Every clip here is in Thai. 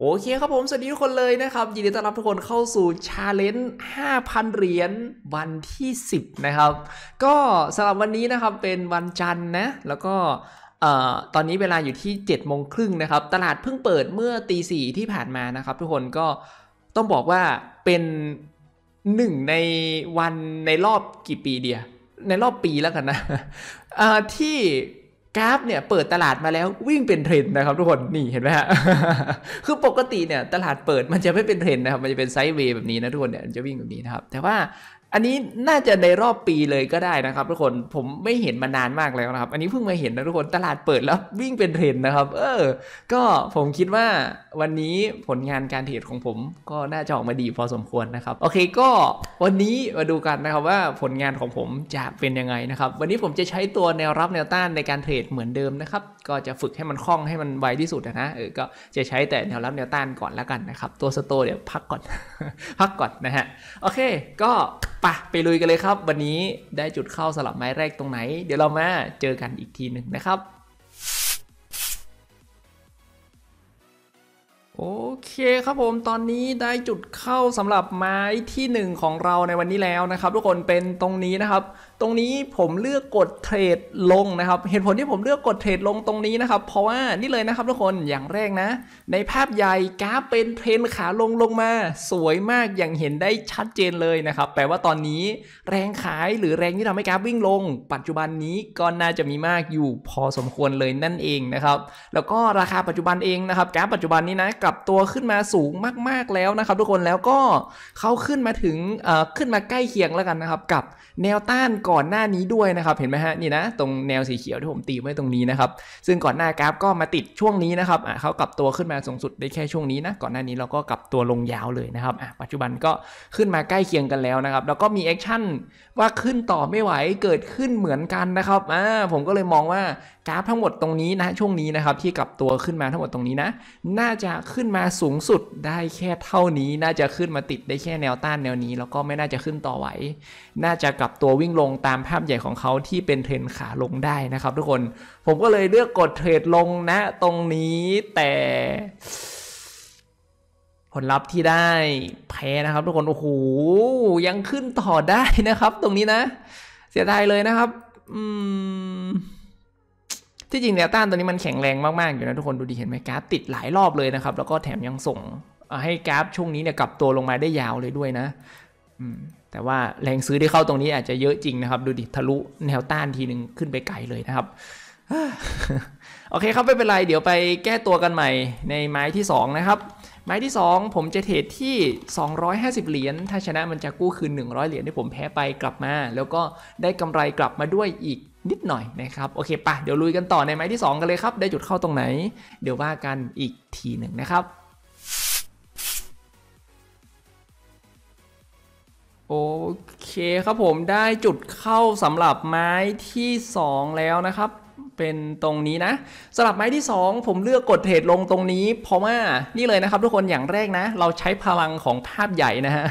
โอเคครับผม สวัสดีทุกคนเลยนะครับยินดีต้อนรับทุกคนเข้าสู่ชาเลนจ์5,000เหรียญวันที่ 10 นะครับ ก็สำหรับวันนี้ นะครับเป็นวันจันทร์นะ แล้วก็ตอนนี้เวลาอยู่ที่7โมงครึ่งนะครับ ตลาดเพิ่งเปิดเมื่อตีสี่ที่ผ่านมานะครับ ทุกคนก็ต้องบอกว่าเป็นหนึ่งในวันในรอบกี่ปีเดียในรอบปีแล้วกันนะ ที่กราฟเนี่ยเปิดตลาดมาแล้ววิ่งเป็นเทรนด์นะครับทุกคนนี่เห็นไหมฮะคือปกติเนี่ยตลาดเปิดมันจะไม่เป็นเทรนด์นะครับมันจะเป็นไซด์เวย์แบบนี้นะทุกคนเนี่ยจะวิ่งแบบนี้นะครับแต่ว่าอันนี้น่าจะในรอบปีเลยก็ได้นะครับทุกคนผมไม่เห็นมานานมากแล้วนะครับ อันนี้เพิ่งมาเห็นนะทุกคนตลาดเปิดแล้ววิ่งเป็นเทรนนะครับ เออ ก็ผมคิดว่า วันนี้ผลงานการเทรดของผมก็น่าจะออกมาดีพอสมควรนะครับโอเคก็วันนี้มาดูกันนะครับว่าผลงานของผมจะเป็นยังไงนะครับ วันนี้ผมจะใช้ตัวแนวรับแนวต้านในการเทรดเหมือนเดิมนะครับก็จะฝึกให้มันคล่องให้มันไวที่สุดนะเออก็จะใช้แต่แนวรับแนวต้านก่อนแล้วกันนะครับตัวสโตเดี๋ยวพักก่อนพักก่อนนะฮะ โอเคก็ปะไปลุยกันเลยครับวันนี้ได้จุดเข้าสลับไม้แรกตรงไหน เดี๋ยวเรามาเจอกันอีกทีหนึ่งนะครับโอเคครับผมตอนนี้ได้จุดเข้าสำหรับไม้ที่ 1 ของเราในวันนี้แล้วนะครับ ทุกคนเป็นตรงนี้นะครับตรงนี้ผมเลือกกดเทรดลงนะครับ เหตุผลที่ผมเลือกกดเทรดลงตรงนี้นะครับ เพราะว่านี่เลยนะครับ ทุกคนอย่างแรกนะ ในภาพใหญ่ กราฟเป็นเทรนขาลงลงมา สวยมากอย่างเห็นได้ชัดเจนเลยนะครับแปลว่าตอนนี้แรงขายหรือแรงที่ทำให้กราฟวิ่งลง ปัจจุบันนี้ก็น่าจะมีมากอยู่พอสมควรเลยนั่นเองนะครับ แล้วก็ราคาปัจจุบันเองนะครับกราฟปัจจุบันนี้นะกลับตัวขึ้นมาสูงมากๆแล้วนะครับ ทุกคนแล้วก็เขาขึ้นมาถึงขึ้นมาใกล้เคียงแล้วกันนะครับกับแนวต้านก่อนหน้านี้ด้วยนะครับเห็นไหมฮะนี่นะตรงแนวสีเขียวที่ผมตีไว้ตรงนี้นะครับซึ่งก่อนหน้ากราฟก็มาติดช่วงนี้นะครับอ่ะเขากลับตัวขึ้นมาสูงสุดได้แค่ช่วงนี้นะก่อนหน้านี้เราก็กลับตัวลงยาวเลยนะครับอ่ะปัจจุบันก็ขึ้นมาใกล้เคียงกันแล้วนะครับแล้วก็มีแอคชั่นว่าขึ้นต่อไม่ไหวเกิดขึ้นเหมือนกันนะครับอ่าผมก็เลยมองว่ากราฟทั้งหมดตรงนี้นะ ช่วงนี้นะครับ ที่กลับตัวขึ้นมาทั้งหมดตรงนี้นะ น่าจะขึ้นมาสูงสุดได้แค่เท่านี้ น่าจะขึ้นมาติดได้แค่แนวต้านแนวนี้ แล้วก็ไม่น่าจะขึ้นต่อไหว น่าจะกลับตัววิ่งลงตามภาพใหญ่ของเขาที่เป็นเทรนขาลงได้นะครับ ทุกคนผมก็เลยเลือกกดเทรดลงนะ ตรงนี้แต่ผลลัพธ์ที่ได้แพ้นะครับ ทุกคนโอ้โหยังขึ้นต่อได้นะครับตรงนี้นะ เสียดายเลยนะครับ อืมที่จริงแนวต้านตัวนี้มันแข็งแรงมากๆอยู่นะทุกคนดูดีเห็นไหมกราฟติดหลายรอบเลยนะครับ แล้วก็แถมยังส่งให้กราฟช่วงนี้เนี่ยกลับตัวลงมาได้ยาวเลยด้วยนะแต่ว่าแรงซื้อที่เข้าตรงนี้อาจจะเยอะจริงนะครับ ดูดิทะลุแนวต้านทีหนึ่งขึ้นไปไกลเลยนะครับโอเคครับไม่เป็นไรเดี๋ยวไปแก้ตัวกันใหม่ ในไม้ที่2นะครับไม้ที่ 2 ผมจะเทรดที่ 250 เหรียญ ถ้าชนะมันจะกู้คืน100 เหรียญที่ผมแพ้ไปกลับมา แล้วก็ได้กำไรกลับมาด้วยอีกนิดหน่อยนะครับ โอเคปะเดี๋ยวลุยกันต่อในไม้ที่ 2 กันเลยครับ ได้จุดเข้าตรงไหน เดี๋ยวว่ากันอีกทีหนึ่งนะครับ โอเคครับผมได้จุดเข้าสำหรับไม้ที่ 2 แล้วนะครับเป็นตรงนี้นะสลับไม้ที่ 2 ผมเลือกกดเทรดลงตรงนี้ เพราะว่านี่เลยนะครับทุกคนอย่างแรกนะ เราใช้พลังของภาพใหญ่นะฮะ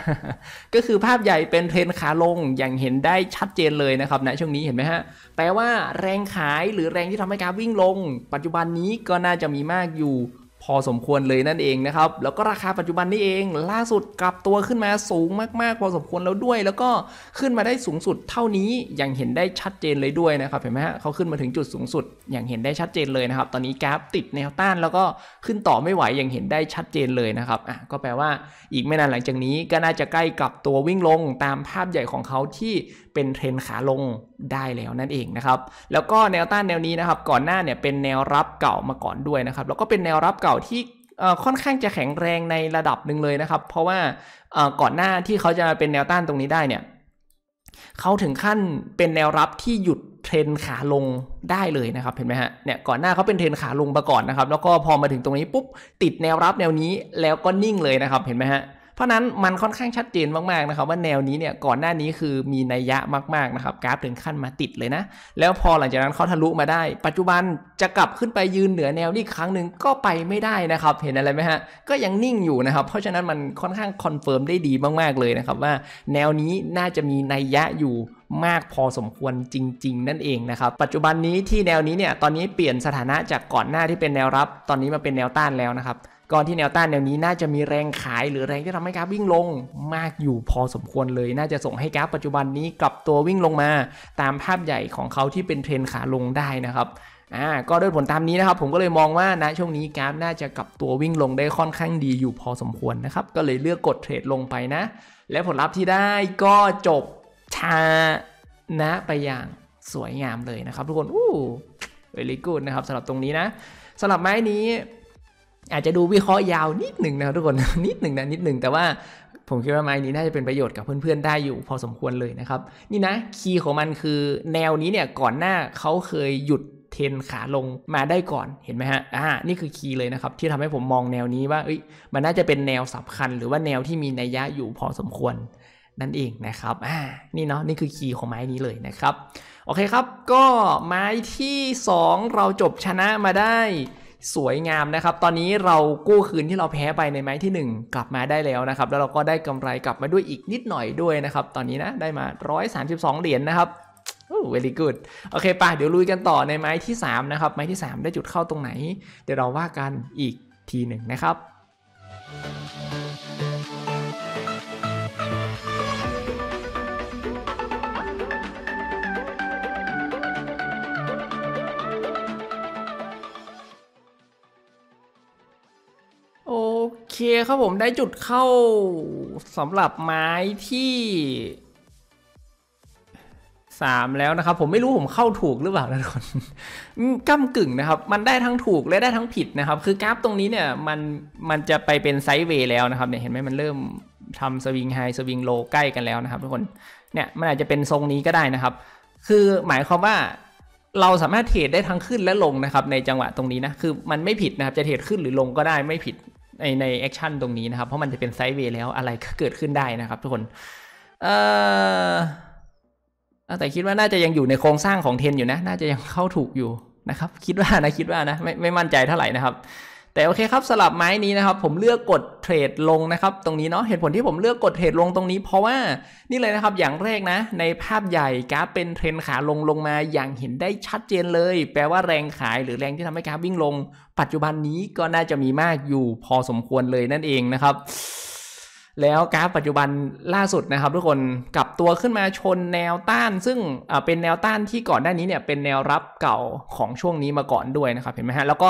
ก็คือภาพใหญ่เป็นเทรนขาลงอย่างเห็นได้ชัดเจนเลยนะครับในะช่วงนี้เห็นไหมฮะแปลว่าแรงขายหรือแรงที่ทำให้กราฟวิ่งลง ปัจจุบันนี้ก็น่าจะมีมากอยู่พอสมควรเลยนั่นเองนะครับ แล้วก็ราคาปัจจุบันนี้เองล่าสุดกลับตัวขึ้นมาสูงมากๆพอสมควรแล้วด้วย แล้วก็ขึ้นมาได้สูงสุดเท่านี้อย่างเห็นได้ชัดเจนเลยด้วยนะครับ เห็นไหมฮะเขาขึ้นมาถึงจุดสูงสุด อย่างเห็นได้ชัดเจนเลยนะครับ ตอนนี้กราฟติดแนวต้าน แล้วก็ขึ้นต่อไม่ไหวอย่างเห็นได้ชัดเจนเลยนะครับอ่ะก็แปลว่าอีกไม่นานหลังจากนี้ก็น่าจะใกล้กับตัววิ่งลงตามภาพใหญ่ของเขาที่เป็นเทรนขาลงได้แล้วนั่นเองนะครับแล้วก็แนวต้านแนวนี้นะครับ ก่อนหน้าเนี่ยเป็นแนวรับเก่ามาก่อนด้วยนะครับ แล้วก็เป็นแนวรับเก่าที่ค่อนข้างจะแข็งแรงในระดับหนึ่งเลยนะครับ เพราะว่าก่อนหน้าที่เขาจะเป็นแนวต้านตรงนี้ได้เนี่ยเขาถึงขั้นเป็นแนวรับที่หยุดเทรนขาลงได้เลยนะครับเห็นไหมฮะเนี่ยก่อนหน้าเขาเป็นเทรนขาลงมาก่อนนะครับ แล้วก็พอมาถึงตรงนี้ปุ๊บติดแนวรับแนวนี้แล้วก็นิ่งเลยนะครับเห็นไหมฮะเพราะนั้น มันค่อนข้างชัดเจนมากๆ นะครับ ว่าแนวนี้เนี่ยก่อนหน้านี้คือมีนัยยะมากๆนะครับกราฟถึงขั้นมาติดเลยนะ แล้วพอหลังจากนั้นเขาทะลุมาได้ ปัจจุบันจะกลับขึ้นไปยืนเหนือแนวนี้ครั้งหนึ่งก็ไปไม่ได้นะครับ เห็นอะไรไหมฮะก็ยังนิ่งอยู่นะครับ เพราะฉะนั้นมันค่อนข้างคอนเฟิร์มได้ดีมากๆเลยนะครับว่าแนวนี้น่าจะมีนัยยะอยู่มากพอสมควรจริงๆนั่นเองนะครับ ปัจจุบันนี้ที่แนวนี้เนี่ยตอนนี้เปลี่ยนสถานะจากก่อนหน้าที่เป็นแนวรับตอนนี้มาเป็นแนวต้านแล้วนะครับก่อนที่แนวต้านแนวนี้น่าจะมีแรงขายหรือแรงที่ทำให้กราฟวิ่งลงมากอยู่พอสมควรเลย น่าจะส่งให้กราฟปัจจุบันนี้กลับตัววิ่งลงมาตามภาพใหญ่ของเขาที่เป็นเทรนขาลงได้นะครับอ่าก็ด้วยผลตามนี้นะครับผมก็เลยมองว่านะช่วงนี้กราฟน่าจะกลับตัววิ่งลงได้ค่อนข้างดีอยู่พอสมควรนะครับ ก็เลยเลือกกดเทรดลงไปนะ และผลลัพธ์ที่ได้ก็จบชานะไปอย่างสวยงามเลยนะครับ ทุกคนอู้เวลิกูดนะครับสำหรับตรงนี้นะสำหรับไม้นี้อาจจะดูวิเคราะห์ยาวนิดหนึ่งนะทุกคนนิดหนึ่งนะนิดหนึ่งแต่ว่าผมคิดว่าไม้นี้น่าจะเป็นประโยชน์กับเพื่อนๆได้อยู่พอสมควรเลยนะครับ นี่นะคีย์ของมันคือแนวนี้เนี่ยก่อนหน้าเขาเคยหยุดเทนขาลงมาได้ก่อนเห็นไหมฮะอ่านี่คือคีย์เลยนะครับ ที่ทำให้ผมมองแนวนี้ว่าเอ้ยมันน่าจะเป็นแนวสำคัญหรือว่าแนวที่มีนัยยะอยู่พอสมควรนั่นเองนะครับอ่านี่เนาะนี่คือคีย์ของไม้นี้เลยนะครับโอเคครับ ก็ไม้ที่2เราจบชนะมาได้สวยงามนะครับ ตอนนี้เรากู้คืนที่เราแพ้ไปในไม้ที่ 1 กลับมาได้แล้วนะครับ แล้วเราก็ได้กำไรกลับมาด้วยอีกนิดหน่อยด้วยนะครับ ตอนนี้นะได้มา132เหรียญนนะครับ เวลี่กูดโอเคป่ะเดี๋ยวลุยกันต่อในไม้ที่3นะครับ ไม้ที่ 3 ได้จุดเข้าตรงไหน เดี๋ยวเราว่ากันอีกทีหนึ่งนะครับเคครับผมได้จุดเข้าสำหรับไม้ที่สามแล้วนะครับ ผมไม่รู้ผมเข้าถูกหรือเปล่านะทุกคนก้ากึ่งนะครับ มันได้ทั้งถูกและได้ทั้งผิดนะครับ คือกราฟตรงนี้เนี่ยมันมันจะไปเป็นไซด์เวย์แล้วนะครับ เนี่ยเห็นไหมมันเริ่มทำสวิงไฮสวิงโลใกล้กันแล้วนะครับทุกคนเนี่ยมันอาจจะเป็นทรงนี้ก็ได้นะครับ คือหมายความว่าเราสามารถเทรดได้ทั้งขึ้นและลงนะครับ ในจังหวะตรงนี้นะ คือ มันไม่ผิดนะครับ จะเทรดขึ้นหรือลงก็ได้ไม่ผิดในในแอคชั่นตรงนี้นะครับ เพราะมันจะเป็นไซด์เวย์แล้วอะไรก็เกิดขึ้นได้นะครับทุกคน เอ่อแต่คิดว่าน่าจะยังอยู่ในโครงสร้างของเทน อยู่นะ น่าจะยังเข้าถูกอยู่นะครับ คิดว่านะ คิดว่านะ ไม่ไม่มั่นใจเท่าไหร่นะครับแต่โอเคครับสลับ ไม้นี้นะครับผมเลือกกดเทรดลงนะครับ ตรงนี้เนาะเหตุผลที่ผมเลือกกดเทรดลงตรงนี้ เพราะว่านี่เลยนะครับอย่างแรกนะ ในภาพใหญ่กราฟเป็นเทรนขาลงลงมาอย่างเห็นได้ชัดเจนเลย แปลว่าแรงขายหรือแรงที่ทำให้ กราฟวิ่งลง ปัจจุบันนี้ก็น่าจะมีมากอยู่พอสมควรเลยนั่นเองนะครับแล้วกราฟปัจจุบันล่าสุดนะครับทุกคนกลับตัวขึ้นมาชนแนวต้าน ซึ่งเป็นแนวต้านที่ก่อนหน้านี้เนี่ยเป็นแนวรับเก่าของช่วงนี้มาก่อนด้วยนะครับเห็นไหมฮะแล้วก็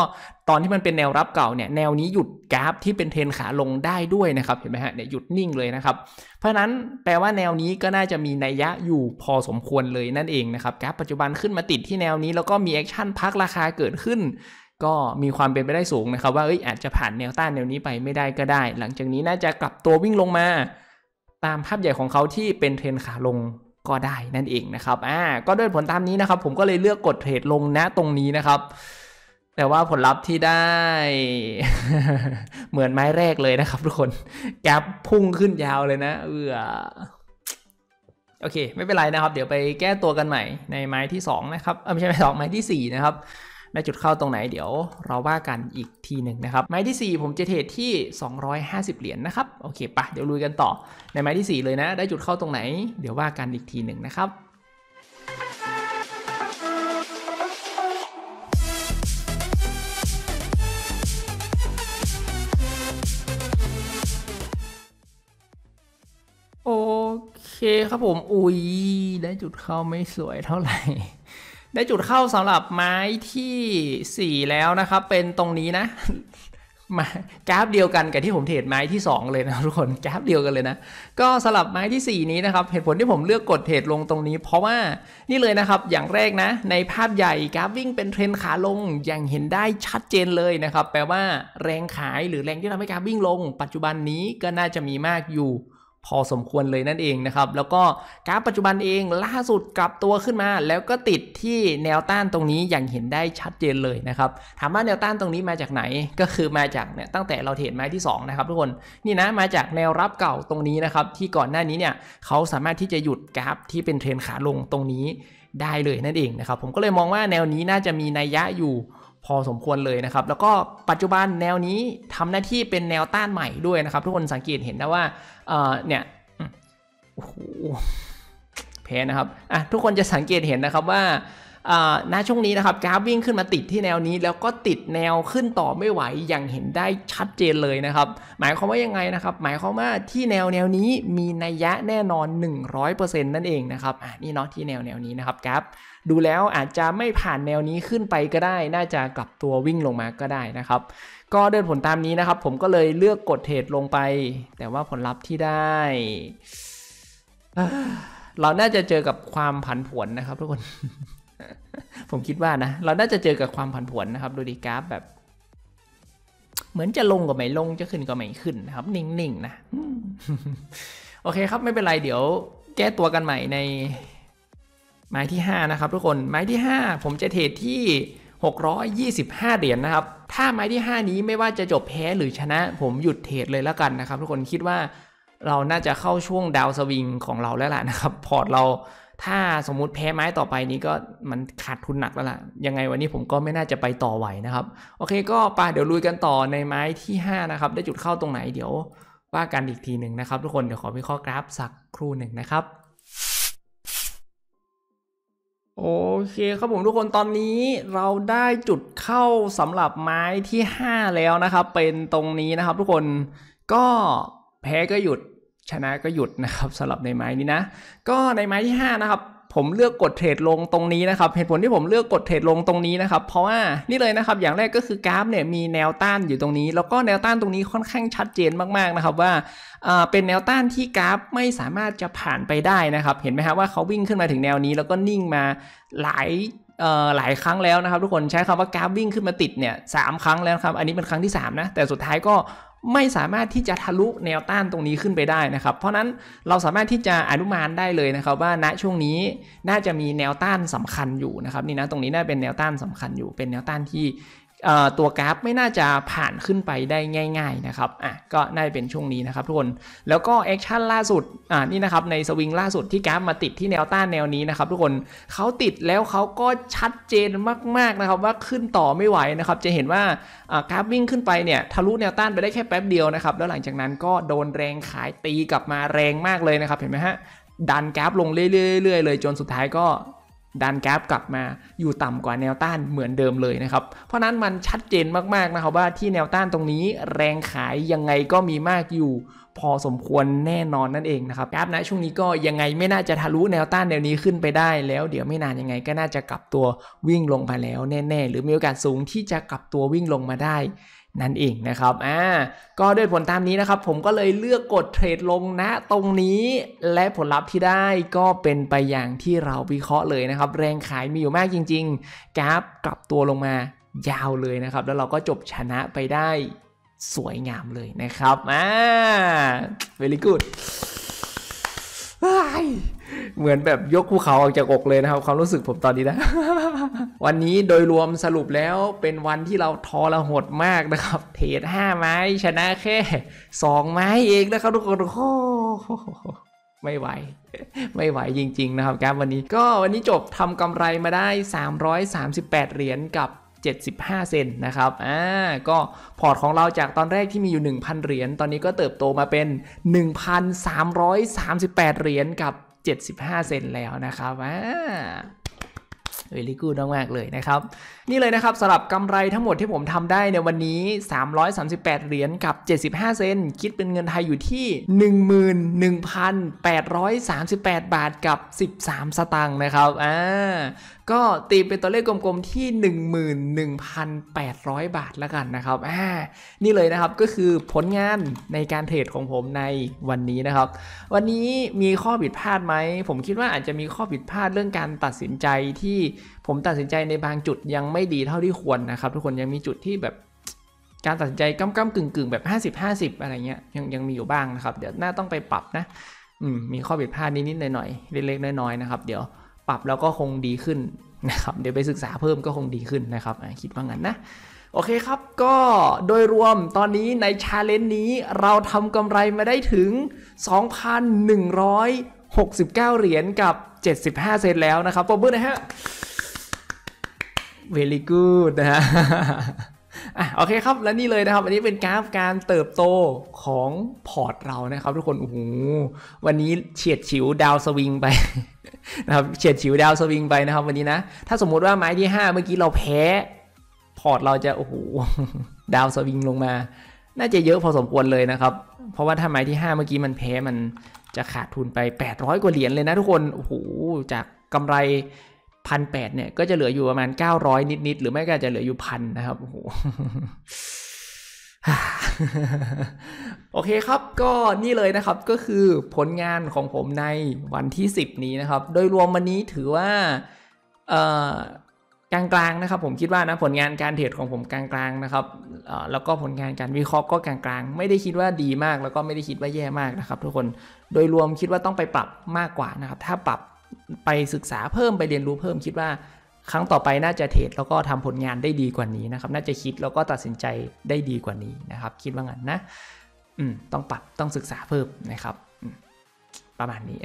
ตอนที่มันเป็นแนวรับเก่าเนี่ยแนวนี้หยุดกราฟที่เป็นเทรนขาลงได้ด้วยนะครับเห็นไหมฮะเนี่ยหยุดนิ่งเลยนะครับเพราะนั้นแปลว่าแนวนี้ก็น่าจะมีนัยยะอยู่พอสมควรเลยนั่นเองนะครับกราฟปัจจุบันขึ้นมาติดที่แนวนี้แล้วก็มีแอคชั่นพักราคาเกิดขึ้นก็มีความเป็นไปได้สูงนะครับว่าเอ้ยอาจจะผ่านแนวต้านแนวนี้ไปไม่ได้ก็ได้ หลังจากนี้น่าจะกลับตัววิ่งลงมา ตามภาพใหญ่ของเขาที่เป็นเทรนขาลงก็ได้นั่นเองนะครับอ่าก็ด้วยผลตามนี้นะครับผมก็เลยเลือกกดเทรดลงณตรงนี้นะครับ แต่ว่าผลลัพธ์ที่ได้ เหมือนไม้แรกเลยนะครับทุกคนแกปพุ่งขึ้นยาวเลยนะ เออโอเค ไม่เป็นไรนะครับ เดี๋ยวไปแก้ตัวกันใหม่ ในไม้ที่ 2 นะครับไม่ใช่ไม้สองไม้ที่4นะครับได้จุดเข้าตรงไหน เดี๋ยว เราว่ากันอีกทีหนึ่งนะครับไม้ที่ 4 ผมจะเทรดที่ 250เหรียญนนะครับโอเคปะเดี๋ยวลุยกันต่อ ในไม้ที่ 4 เลยนะ ได้จุดเข้าตรงไหน เดี๋ยวว่ากันอีกทีหนึ่งนะครับโอเคครับผมอุ้ยได้จุดเข้าไม่สวยเท่าไหร่ได้จุดเข้าสำหรับไม้ที่ 4 แล้วนะครับเป็นตรงนี้นะมากราฟเดียวกันกับที่ผมเทรดไม้ที่ 2 เลยนะทุกคนกราฟเดียวกันเลยนะ ก็สลับไม้ที่ 4 นี้นะครับ เหตุผลที่ผมเลือกกดเทรดลงตรงนี้ เพราะว่านี่เลยนะครับอย่างแรกนะ ในภาพใหญ่กราฟวิ่งเป็นเทรนขาลงอย่างเห็นได้ชัดเจนเลยนะครับแปลว่าแรงขายหรือแรงที่ทำให้กราฟวิ่งลง ปัจจุบันนี้ก็น่าจะมีมากอยู่พอสมควรเลยนั่นเองนะครับ แล้วก็กราฟปัจจุบันเองล่าสุดกลับตัวขึ้นมาแล้วก็ติดที่แนวต้านตรงนี้อย่างเห็นได้ชัดเจนเลยนะครับ ถามว่าแนวต้านตรงนี้มาจากไหนก็คือมาจากเนี่ยตั้งแต่เราเทรดไม้ที่2นะครับทุกคนนี่นะมาจากแนวรับเก่าตรงนี้นะครับที่ก่อนหน้านี้เนี่ยเขาสามารถที่จะหยุดกราฟที่เป็นเทรนขาลงตรงนี้ได้เลยนั่นเองนะครับผมก็เลยมองว่าแนวนี้น่าจะมีนัยยะอยู่พอสมควรเลยนะครับ แล้วก็ปัจจุบันแนวนี้ทำหน้าที่เป็นแนวต้านใหม่ด้วยนะครับ ทุกคนสังเกตเห็นนะว่าเนี่ยโอ้โหแพ้นะครับอ่ะทุกคนจะสังเกตเห็นนะครับว่าณช่วงนี้นะครับกราฟวิ่งขึ้นมาติดที่แนวนี้แล้วก็ติดแนวขึ้นต่อไม่ไหวอย่างเห็นได้ชัดเจนเลยนะครับหมายความว่ายังไงนะครับหมายความว่าที่แนวแนวนี้มีนัยยะแน่นอน 100%นั่นเองนะครับนี่เนาะที่แนวแนวนี้นะครับกราฟดูแล้วอาจจะไม่ผ่านแนวนี้ขึ้นไปก็ได้ น่าจะกลับตัววิ่งลงมาก็ได้นะครับ ก็เดินผลตามนี้นะครับ ผมก็เลยเลือกกดเทรดลงไป แต่ว่าผลลัพธ์ที่ได้ เราน่าจะเจอกับความผันผวนนะครับทุกคน ผมคิดว่านะ เราน่าจะเจอกับความผันผวนนะครับ ดูดีกราฟแบบ เหมือนจะลงก็ไม่ลงจะขึ้นก็ไม่ขึ้นนะครับ นิ่งๆนะ โอเคครับ ไม่เป็นไรเดี๋ยว แก้ตัวกันใหม่ในไม้ที่5นะครับทุกคนไม้ที่ 5 ผมจะเทรดที่ 625เหรียญนนะครับถ้าไม้ที่ 5 นี้ไม่ว่าจะจบแพ้หรือชนะ ผมหยุดเทรดเลยแล้วกันนะครับทุกคนคิดว่าเราน่าจะเข้าช่วงดาวสวิงของเราแล้วล่ะนะครับพอร์ตเราถ้าสมมุติแพ้ไม้ต่อไปนี้ก็มันขาดทุนหนักแล้วล่ะยังไงวันนี้ผมก็ไม่น่าจะไปต่อไหวนะครับโอเค ก็ปเดี๋ยวลุยกันต่อในไม้ที่5นะครับได้จุดเข้าตรงไหนเดี๋ยวว่ากันอีกทีหนึ่งนะครับ ทุกคนเดี๋ยวขอวิเคราะห์กราฟสักครู่หนึ่งนะครับโอเคครับผมทุกคนตอนนี้เราได้จุดเข้าสำหรับไม้ที่ 5 แล้วนะครับ เป็นตรงนี้นะครับทุกคนก็แพ้ก็หยุด ชนะก็หยุดนะครับสำหรับในไม้นี้นะ ก็ในไม้ที่ 5 นะครับผมเลือกกดเทรดลงตรงนี้นะครับเหตุผลที่ผมเลือกกดเทรดลงตรงนี้นะครับ เพราะว่านี่เลยนะครับอย่างแรกก็คือกราฟเนี่ยมีแนวต้านอยู่ตรงนี้แล้วก็แนวต้านตรงนี้ค่อนข้างชัดเจนมากๆนะครับว่าเป็นแนวต้านที่กราฟไม่สามารถจะผ่านไปได้นะครับเห็นไหมฮะว่าเขาวิ่งขึ้นมาถึงแนวนี้แล้วก็นิ่งมาหลายหลายครั้งแล้วนะครับ ทุกคนใช้คำว่ากราฟวิ่งขึ้นมาติดเนี่ยสครั้งแล้วครับอันนี้เป็นครั้งที่3นะแต่สุดท้ายก็ไม่สามารถที่จะทะลุแนวต้านตรงนี้ขึ้นไปได้นะครับ เพราะนั้นเราสามารถที่จะอนุมานได้เลยนะครับ ว่าณช่วงนี้น่าจะมีแนวต้านสำคัญอยู่นะครับนี่นะตรงนี้น่าเป็นแนวต้านสำคัญอยู่เป็นแนวต้านที่ตัวกราฟไม่น่าจะผ่านขึ้นไปได้ง่ายๆนะครับ อ่ะ ก็น่าจะเป็นช่วงนี้นะครับทุกคน แล้วก็แอคชั่นล่าสุด อ่า นี่นะครับในสวิงล่าสุดที่กราฟมาติดที่แนวต้านแนวนี้นะครับทุกคนเขาติดแล้วเขาก็ชัดเจนมากๆนะครับว่าขึ้นต่อไม่ไหวนะครับ จะเห็นว่ากราฟวิ่งขึ้นไปเนี่ยทะลุแนวต้านไปได้แค่แป๊บเดียวนะครับ แล้วหลังจากนั้นก็โดนแรงขายตีกลับมาแรงมากเลยนะครับเห็นไหมฮะ ดันกราฟลงเรื่อยๆเลยจนสุดท้ายก็ดันแกลบกลับมาอยู่ต่ำกว่าแนวต้านเหมือนเดิมเลยนะครับเพราะนั้นมันชัดเจนมากๆนะครับว่าที่แนวต้านตรงนี้แรงขายยังไงก็มีมากอยู่ พอสมควรแน่นอนนั่นเองนะครับแกรบนะช่วงนี้ก็ยังไงไม่น่าจะทะลุแนวต้านแนวนี้ขึ้นไปได้แล้วเดี๋ยวไม่นานยังไงก็น่าจะกลับตัววิ่งลงมาแล้ว แน่ ๆ หรือมีโอกาสสูงที่จะกลับตัววิ่งลงมาได้นั่นเองนะครับ อ่า ก็ด้วยผลตามนี้นะครับ ผมก็เลยเลือกกดเทรดลงนะตรงนี้ และผลลัพธ์ที่ได้ก็เป็นไปอย่างที่เราวิเคราะห์เลยนะครับ แรงขายมีอยู่มากจริง ๆกราฟกลับตัวลงมายาวเลยนะครับ แล้วเราก็จบชนะไปได้สวยงามเลยนะครับ อ่า very good เหมือนแบบยกภูเขาออกจากอกเลยนะครับความรู้สึกผมตอนนี้นะ วันนี้โดยรวมสรุปแล้วเป็นวันที่เราทอระหดมากนะครับ เทรดห้าไม้ชนะแค่สองไม้เองนะครับทุกคนโอ้ไม่ไหว ไม่ไหวจริง ๆนะครับการวันนี้ ก็วันนี้จบทำกำไรมาได้ 338เหรียญกับ 75 เซนนะครับ อ่า ก็พอร์ตของเราจากตอนแรกที่มีอยู่1,000เหรียญตอนนี้ก็เติบโตมาเป็น 1,338เหรียญกับ75 เซนแล้วนะครับอ่าเวลิกูดมากเลยนะครับ นี่เลยนะครับสำหรับกำไรทั้งหมดที่ผมทำได้ในวันนี้ 338 เหรียญกับ 75 เซนคิดเป็นเงินไทยอยู่ที่ 11,838 บาทกับ 13 สตางค์นะครับอ่าก็ตีเป็นตัวเลขกลมๆที่ 11,800 บาทแล้วกันนะครับ อ่า นี่เลยนะครับก็คือผลงานในการเทรดของผมในวันนี้นะครับ วันนี้มีข้อผิดพลาดไหม ผมคิดว่าอาจจะมีข้อผิดพลาดเรื่องการตัดสินใจที่ผมตัดสินใจในบางจุดยังไม่ดีเท่าที่ควรนะครับ ทุกคนยังมีจุดที่แบบ การตัดสินใจก้มก้กึ่งๆแบบ 50 50 อะไรเงี้ยยังยังมีอยู่บ้างนะครับ เดี๋ยวน่าต้องไปปรับนะมมีข้อผิดพลาดนิดๆหน่อยๆเล็กๆน้อยๆนะครับเดี๋ยวปรับแล้วก็คงดีขึ้นนะครับเดี๋ยวไปศึกษาเพิ่มก็คงดีขึ้นนะครับคิดว่างั้นนะ โอเคครับก็โดยรวมตอนนี้ในชาเลนจ์นี้ เราทำกำไรมาได้ถึง 2,169 เหรียญกับ 75 เซนแล้วนะครับปรบมือนะฮะ very good นะฮะอ่ะโอเคครับและนี่เลยนะครับ อันนี้เป็นกราฟการเติบโตของพอร์ตเรานะครับ ทุกคนโอ้โหวันนี้เฉียดฉิวดาวสวิงไปนะครับเฉียดฉิวดาวสวิงไปนะครับ วันนี้นะถ้าสมมุติว่าไม้ที่ 5 เมื่อกี้เราแพ้พอร์ตเราจะโอ้โหดาวสวิงลงมา น่าจะเยอะพอสมควรเลยนะครับ เพราะว่าถ้าไม้ที่ 5 เมื่อกี้มันแพ้มันจะขาดทุนไป 800กว่าเหรียญเลยนะทุกคนโอ้โหจากกำไรพันแปดเนี่ยก็จะเหลืออยู่ประมาณเก้าร้อยนิดๆหรือไม่ก็จะเหลืออยู่พันนะครับโอ้โหโอเคครับก็นี่เลยนะครับก็คือผลงานของผมในวันที่10นี้นะครับ โดยรวมวันนี้ถือว่าเอ่อกลางๆนะครับ ผมคิดว่านะผลงานการเทรดของผมกลางๆ นะครับแล้วก็ผลงานการวิเคราะห์ก็กลาง ๆ ไม่ได้คิดว่าดีมาก แล้วก็ไม่ได้คิดว่าแย่มากนะครับ ทุกคนโดยรวมคิดว่าต้องไปปรับมากกว่านะครับ ถ้าปรับไปศึกษาเพิ่มไปเรียนรู้เพิ่ม คิดว่า ครั้งต่อไปน่าจะเทรดแล้วก็ทำผลงานได้ดีกว่านี้นะครับ น่าจะคิดแล้วก็ตัดสินใจได้ดีกว่านี้นะครับ คิดว่างั้นนะ อืมต้องปรับต้องศึกษาเพิ่มนะครับประมาณนี้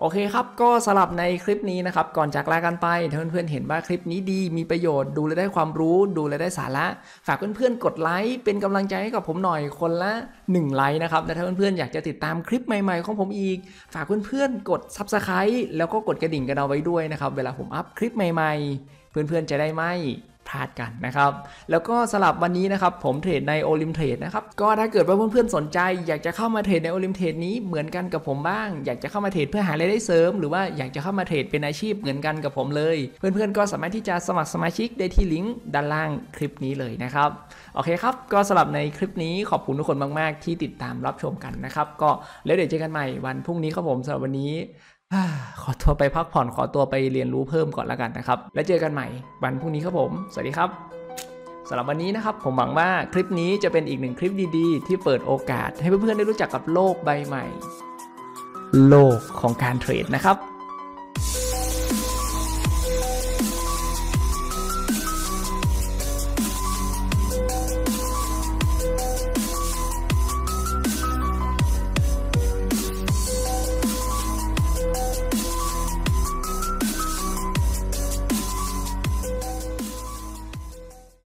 โอเคครับก็สลับในคลิปนี้นะครับก่อนจากลากันไปถ้าเพื่อนๆเห็นว่าคลิปนี้ดีมีประโยชน์ ดูแลได้ความรู้ ดูแลได้สาระ ฝากเพื่อนๆกดไลค์เป็นกำลังใจให้กับผมหน่อยคนละ1ไลค์นะครับและถ้าเพื่อนๆอยากจะติดตามคลิปใหม่ๆ ของผมอีกฝากเพื่อนๆกดซับสไครต์แล้วก็กดกระดิ่งกันเอาไว้ด้วยนะครับเวลาผมอัพคลิปใหม่ ๆ เพื่อนๆจะได้ไม่าดกันนะครับแล้วก็สลับวันนี้นะครับผมเทรดในโอลิมเทรดนะครับก็ถ้าเกิดว่าเพื่อนๆสนใจอยากจะเข้ามาเทรดในโอลิมเทรดนี้เหมือนกันกับผมบ้าง อยากจะเข้ามาเทรดเพื่อหารายได้เสริม หรือว่าอยากจะเข้ามาเทรดเป็นอาชีพเหมือนกันกับผมเลย เพื่อนๆก็สามารถที่จะสมัครสมาชิกได้ที่ลิงก์ด้านล่างคลิปนี้เลยนะครับโอเคครับก็สลับในคลิปนี้ขอบคุณทุกคนมาก ๆ ที่ติดตามรับชมกันนะครับ ก็แล้วเดี๋ยวเจอกันใหม่ วันพรุ่งนี้ครับผมสำหรับวันนี้ขอตัวไปพักผ่อนขอตัวไปเรียนรู้เพิ่มก่อนแล้วกันนะครับ แล้วเจอกันใหม่ วันพรุ่งนี้ครับผม สวัสดีครับสำหรับวันนี้นะครับ ผมหวังว่าคลิปนี้จะเป็นอีกหนึ่งคลิปดีๆ ที่เปิดโอกาสให้เพื่อนๆได้รู้จักกับโลกใบใหม่ โลกของการเทรดนะครับ